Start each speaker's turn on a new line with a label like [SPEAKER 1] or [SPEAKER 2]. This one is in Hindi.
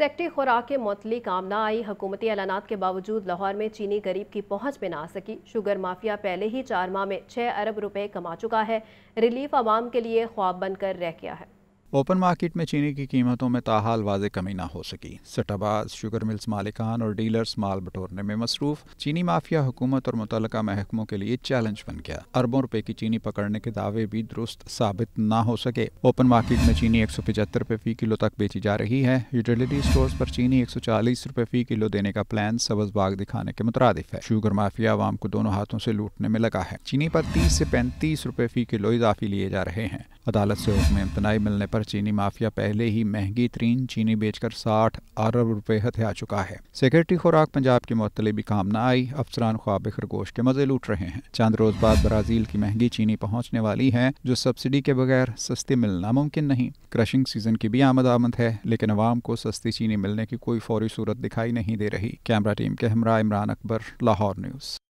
[SPEAKER 1] सेक्टी खुराक के मुतलिक काम न आई हकूमती ऐलाना के बावजूद लाहौर में चीनी गरीब की पहुंच में ना आ सकी शुगर माफिया पहले ही चार माह में छः अरब रुपए कमा चुका है रिलीफ आवाम के लिए ख्वाब बनकर रह गया है
[SPEAKER 2] ओपन मार्केट में चीनी की कीमतों में ताहाल वाज कमी ना हो सकी सटाबाज शुगर मिल्स मालिकान और डीलर्स माल बटोरने में मसरूफ चीनी माफिया हुकूमत और मुतल महकमों के लिए चैलेंज बन गया अरबों रुपए की चीनी पकड़ने के दावे भी दुरुस्त साबित ना हो सके ओपन मार्केट में चीनी एक सौ पिचहत्तर रुपए फी किलो तक बेची जा रही है यूटिलिटी स्टोर पर चीनी एक सौ चालीस रुपए फी किलो देने का प्लान सबज बाग दिखाने के मुतरदिफ है शुगर माफिया आवाम को दोनों हाथों से लूटने में लगा है चीनी पर तीस से पैंतीस रुपए फी किलो इजाफी लिए जा रहे हैं अदालत से हुक्म इम्तनाई मिलने पर चीनी माफिया पहले ही महंगी तरीन चीनी बेचकर साठ अरब रुपए हथिया चुका है सिक्योरिटी खुराक पंजाब की मतलब भी काम न आई अफसरान ख्वाब खरगोश के मजे लूट रहे हैं चंद रोज बाद ब्राजील की महंगी चीनी पहुँचने वाली है जो सब्सिडी के बगैर सस्ती मिलना मुमकिन नहीं क्रशिंग सीजन की भी आमद आमद है लेकिन आवाम को सस्ती चीनी मिलने की कोई फौरी सूरत दिखाई नहीं दे रही कैमरा टीम के हमरा इमरान अकबर लाहौर न्यूज़